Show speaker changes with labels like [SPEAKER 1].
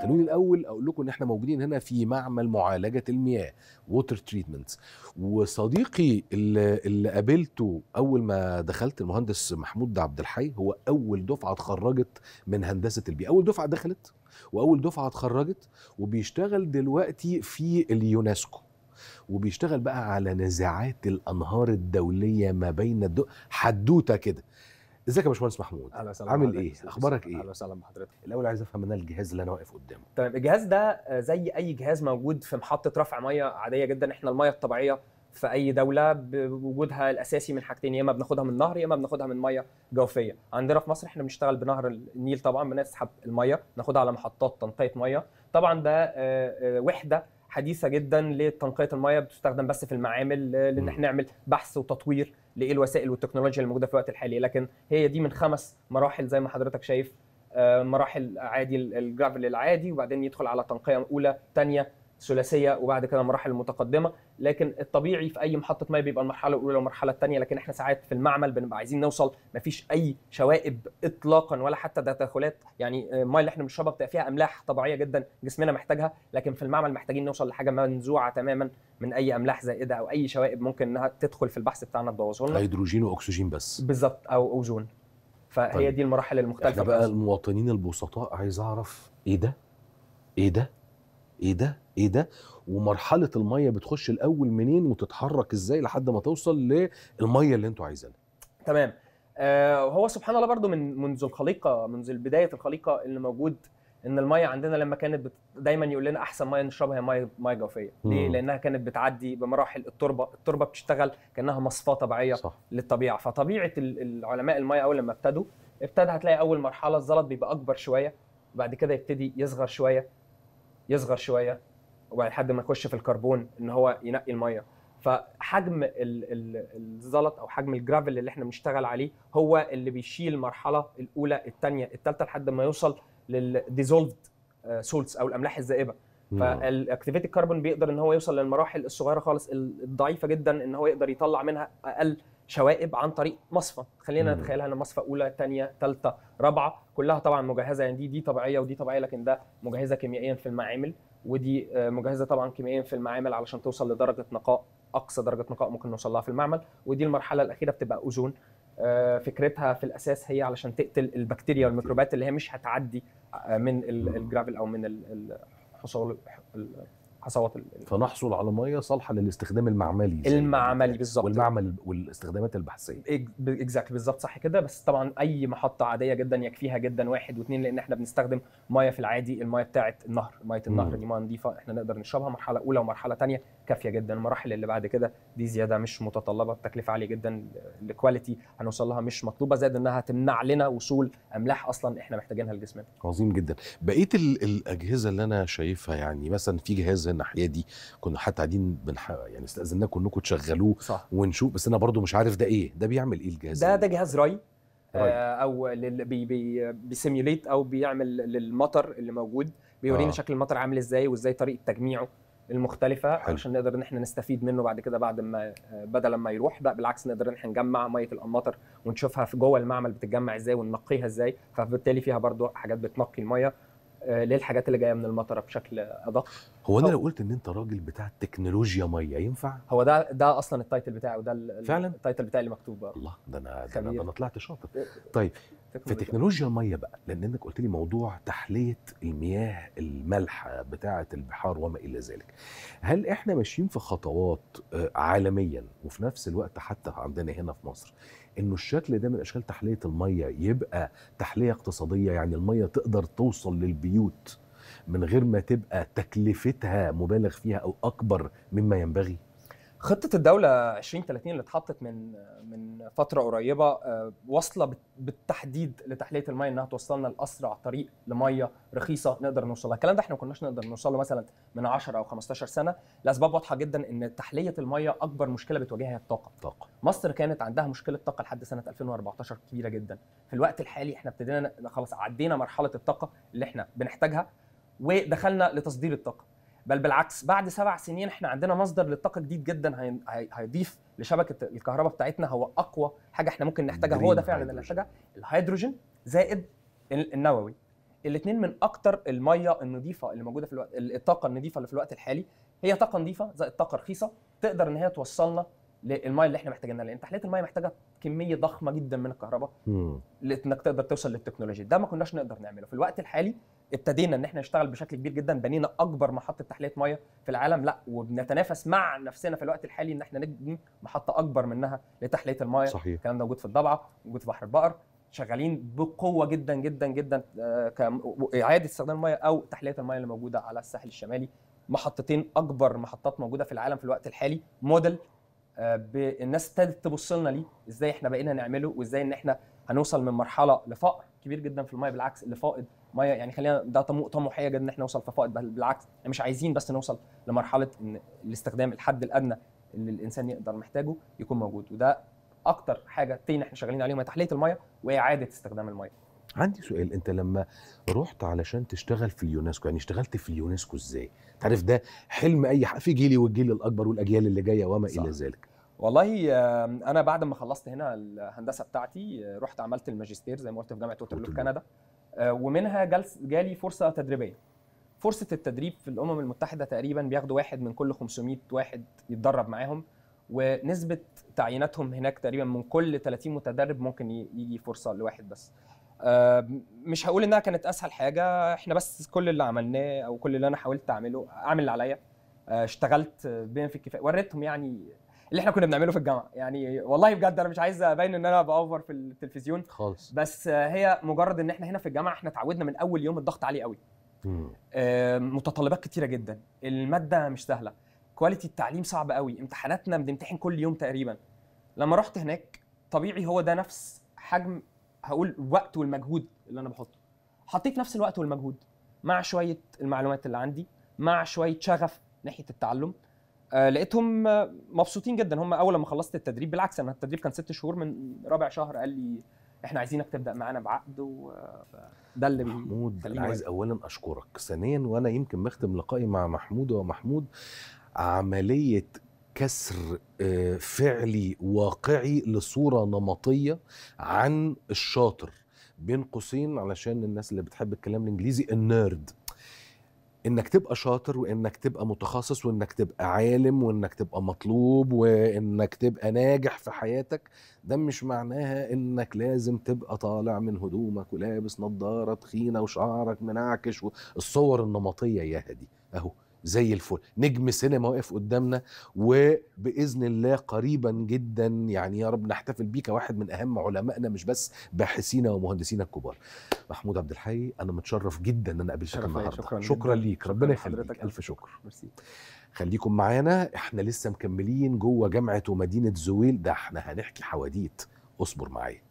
[SPEAKER 1] خلوني الاول اقول لكم ان احنا موجودين هنا في معمل معالجه المياه ووتر تريتمنت وصديقي اللي, قابلته اول ما دخلت المهندس محمود عبد الحي هو اول دفعه اتخرجت من هندسه البيئه اول دفعه دخلت واول دفعه اتخرجت وبيشتغل دلوقتي في اليونسكو وبيشتغل بقى على نزاعات الانهار الدوليه ما بين الدول حدوته كده ازيك يا باشمهندس محمود اهلا وسهلا عامل ايه سلام اخبارك ايه اهلا وسهلا بحضرتك الاول عايز افهم انا الجهاز اللي انا واقف
[SPEAKER 2] قدامه تمام الجهاز ده زي اي جهاز موجود في محطه رفع ميه عاديه جدا احنا الميه الطبيعيه في اي دوله بوجودها الاساسي من حاجتين يا اما بناخدها من نهر يا اما بناخدها من ميه جوفيه عندنا في مصر احنا بنشتغل بنهر النيل طبعا بنسحب الميه ناخدها على محطات تنقيه ميه طبعا ده آه، آه، وحده حديثه جدا لتنقيه المياه بتستخدم بس في المعامل آه، لان احنا نعمل بحث وتطوير لايه الوسائل والتكنولوجيا الموجوده في الوقت الحالي لكن هي دي من خمس مراحل زي ما حضرتك شايف آه، مراحل عادي الجرافل العادي وبعدين يدخل على تنقيه اولى ثانيه ثلاثيه وبعد كده مراحل متقدمه لكن الطبيعي في اي محطه ميه بيبقى المرحله الاولى والمرحله الثانيه لكن احنا ساعات في المعمل بنبقى عايزين نوصل ما فيش اي شوائب اطلاقا ولا حتى تدخلات يعني الميه اللي احنا بنشربها بتبقى فيها املاح طبيعيه جدا جسمنا محتاجها لكن في المعمل محتاجين نوصل لحاجه منزوعه تماما من اي املاح زائده او اي شوائب ممكن انها تدخل في البحث بتاعنا تبوظه لنا
[SPEAKER 1] هيدروجين واكسجين بس بالظبط او
[SPEAKER 2] اوزون فهي طيب. دي المراحل المختلفه احنا بقى
[SPEAKER 1] المواطنين البسطاء عايز اعرف ايه ده ايه ده ايه ده ايه ده ومرحله الميه بتخش الاول منين وتتحرك ازاي لحد ما توصل للميه اللي انتوا عايزينها
[SPEAKER 2] تمام آه هو سبحان الله برضو من منذ الخليقه منذ بدايه الخليقه اللي موجود ان الميه عندنا لما كانت بت... دايما يقول لنا احسن ميه نشربها هي ميه ميه جوفيه ليه لانها كانت بتعدي بمراحل التربه التربه بتشتغل كانها مصفاه طبيعيه صح. للطبيعه فطبيعه العلماء الميه اول لما ابتدوا ابتدى هتلاقي اول مرحله الزلط بيبقى اكبر شويه بعد كده يبتدي يصغر شويه يصغر شويه وبعد ما يخش في الكربون ان هو ينقي الميه فحجم الزلط او حجم الجرافل اللي احنا بنشتغل عليه هو اللي بيشيل المرحله الاولى الثانيه الثالثه لحد ما يوصل للديزولفد سولتس آه، او الاملاح الذائبه فالاكتيفيتي كربون بيقدر ان هو يوصل للمراحل الصغيره خالص الضعيفه جدا ان هو يقدر يطلع منها اقل شوائب عن طريق مصفى خلينا نتخيلها ان مصفى اولى ثانيه ثالثه رابعه كلها طبعا مجهزه يعني دي دي طبيعيه ودي طبيعيه لكن ده مجهزه كيميائيا في المعامل ودي آه، مجهزه طبعا كيميائيا في المعامل علشان توصل لدرجه نقاء اقصى درجه نقاء ممكن نوصل لها في المعمل ودي المرحله الاخيره بتبقى اوزون آه، فكرتها في الاساس هي علشان تقتل البكتيريا والميكروبات اللي هي مش هتعدي آه، من الجرافل او
[SPEAKER 1] من الحصول حصوات فنحصل على ميه صالحه للاستخدام المعملي المعملي بالظبط والمعمل والاستخدامات البحثيه اكزاكتلي بالظبط صح كده
[SPEAKER 2] بس طبعا اي محطه عاديه جدا يكفيها جدا واحد واثنين لان احنا بنستخدم ميه في العادي الميه بتاعه النهر ميه النهر دي ميه نظيفه احنا نقدر نشربها مرحله اولى ومرحله ثانيه كافيه جدا المراحل اللي بعد كده دي زياده مش متطلبه بتكلفه عاليه جدا الكواليتي هنوصل لها مش مطلوبه زائد انها تمنع لنا وصول املاح اصلا احنا محتاجينها لجسمنا
[SPEAKER 1] عظيم جدا بقيه الاجهزه اللي انا شايفها يعني مثلا في جهاز الناحيه دي كنا حتى قاعدين بنح... يعني استاذناكم انكم تشغلوه صح. ونشوف بس انا برضو مش عارف ده ايه ده بيعمل ايه الجهاز ده ده جهاز راي
[SPEAKER 2] آه، او لل... بي... بي... بيسيميوليت او بيعمل للمطر اللي موجود بيورينا آه. شكل المطر عامل ازاي وازاي طريقه تجميعه المختلفه حل. عشان نقدر ان احنا نستفيد منه بعد كده بعد ما بدل ما يروح بقى بالعكس نقدر ان احنا نجمع ميه القناطر ونشوفها في جوه المعمل بتتجمع ازاي وننقيها ازاي فبالتالي فيها برضو حاجات بتنقي الميه آه، للحاجات اللي جايه من المطره بشكل ادق
[SPEAKER 1] هو انا لو قلت ان انت راجل بتاع تكنولوجيا ميه ينفع
[SPEAKER 2] هو ده ده اصلا التايتل بتاعي وده فعلا التايتل بتاعي اللي مكتوب بقى الله ده انا ده انا, ده أنا طلعت شاطر
[SPEAKER 1] إيه، طيب في تكنولوجيا الميه بقى لان انك قلت لي موضوع تحليه المياه المالحه بتاعه البحار وما الى ذلك هل احنا ماشيين في خطوات آه، عالميا وفي نفس الوقت حتى عندنا هنا في مصر انه الشكل ده من اشكال تحليه الميه يبقى تحليه اقتصاديه يعني الميه تقدر توصل للبيوت من غير ما تبقى تكلفتها مبالغ فيها او اكبر مما ينبغي
[SPEAKER 2] خطة الدولة 2030 اللي اتحطت من من فترة قريبة آه، واصلة بالتحديد لتحلية المية انها توصلنا لأسرع طريق لمية رخيصة نقدر نوصلها، الكلام ده احنا ما كناش نقدر نوصله مثلا من 10 أو 15 سنة لأسباب واضحة جدا إن تحلية المية أكبر مشكلة بتواجهها هي الطاقة. طاقة. مصر كانت عندها مشكلة طاقة لحد سنة 2014 كبيرة جدا. في الوقت الحالي احنا ابتدينا خلاص عدينا مرحلة الطاقة اللي احنا بنحتاجها ودخلنا لتصدير الطاقه بل بالعكس بعد سبع سنين احنا عندنا مصدر للطاقه جديد جدا هيضيف لشبكه الكهرباء بتاعتنا هو اقوى حاجه احنا ممكن نحتاجها هو ده فعلا اللي نحتاجها الهيدروجين زائد النووي الاثنين من اكتر الميه النظيفه اللي موجوده في الوقت الطاقه النظيفه اللي في الوقت الحالي هي طاقه نظيفه زائد طاقه رخيصه تقدر ان هي توصلنا للميه اللي احنا محتاجينها لان تحليه الميه محتاجه كميه ضخمه جدا من الكهرباء انك تقدر توصل للتكنولوجيا ده ما كناش نقدر نعمله في الوقت الحالي ابتدينا ان احنا نشتغل بشكل كبير جدا بنينا اكبر محطه تحليه ميه في العالم لا وبنتنافس مع نفسنا في الوقت الحالي ان احنا نبني محطه اكبر منها لتحليه الميه صحيح الكلام ده موجود في الضبعه موجود في بحر البقر شغالين بقوه جدا جدا جدا آه، كاعاده استخدام الميه او تحليه الميه اللي موجوده على الساحل الشمالي محطتين اكبر محطات موجوده في العالم في الوقت الحالي موديل آه، الناس ابتدت تبص لنا ليه ازاي احنا بقينا نعمله وازاي ان احنا هنوصل من مرحله لفقر كبير جدا في الميه بالعكس لفائض ميه يعني خلينا ده طموحيه جدا ان احنا نوصل في فائض بالعكس احنا مش عايزين بس نوصل لمرحله ان الاستخدام الحد الادنى اللي الانسان يقدر محتاجه يكون موجود وده اكتر حاجه تاني احنا شغالين عليهم هي تحليه الميه واعاده استخدام الميه
[SPEAKER 1] عندي سؤال انت لما رحت علشان تشتغل في اليونسكو يعني اشتغلت في اليونسكو ازاي تعرف ده حلم اي حد في جيلي والجيل الاكبر والاجيال اللي جايه وما الى ذلك
[SPEAKER 2] والله انا بعد ما خلصت هنا الهندسه بتاعتي آه، رحت عملت الماجستير زي ما قلت في جامعه ووترلو في كندا آه، ومنها جالي فرصه تدريبيه فرصه التدريب في الامم المتحده تقريبا بياخدوا واحد من كل 500 واحد يتدرب معاهم ونسبه تعييناتهم هناك تقريبا من كل 30 متدرب ممكن يجي فرصه لواحد بس مش هقول انها كانت اسهل حاجه احنا بس كل اللي عملناه او كل اللي انا حاولت اعمله اعمل اللي عليا آه، اشتغلت بما في الكفايه وريتهم يعني اللي احنا كنا بنعمله في الجامعه يعني والله بجد انا مش عايز ابين ان انا باوفر في التلفزيون خالص بس هي مجرد ان احنا هنا في الجامعه احنا اتعودنا من اول يوم الضغط عالي قوي متطلبات كتيره جدا الماده مش سهله كواليتي التعليم صعب قوي امتحاناتنا بنمتحن كل يوم تقريبا لما رحت هناك طبيعي هو ده نفس حجم هقول الوقت والمجهود اللي انا بحطه حطيت نفس الوقت والمجهود مع شويه المعلومات اللي عندي مع شويه شغف ناحيه التعلم آه، لقيتهم مبسوطين جدا هم اول ما خلصت التدريب بالعكس انا التدريب كان ست شهور من رابع شهر قال لي احنا عايزينك تبدا معانا بعقد و
[SPEAKER 1] ده اللي محمود انا عايز اولا اشكرك ثانيا وانا يمكن بختم لقائي مع محمود ومحمود عمليه كسر آه، فعلي واقعي لصوره نمطيه عن الشاطر بين قوسين علشان الناس اللي بتحب الكلام الانجليزي النيرد انك تبقى شاطر وانك تبقى متخصص وانك تبقى عالم وانك تبقى مطلوب وانك تبقى ناجح في حياتك ده مش معناها انك لازم تبقى طالع من هدومك ولابس نظاره تخينه وشعرك منعكش والصور النمطيه يا دي اهو زي الفل نجم سينما واقف قدامنا وباذن الله قريبا جدا يعني يا رب نحتفل بيك واحد من اهم علمائنا مش بس باحثينا ومهندسينا الكبار محمود عبد الحي انا متشرف جدا ان انا قابلتك النهارده شكرا, شكرا ليك ربنا يخليك الف شكر مرسي. خليكم معانا احنا لسه مكملين جوه جامعه ومدينه زويل ده احنا هنحكي حواديت اصبر معايا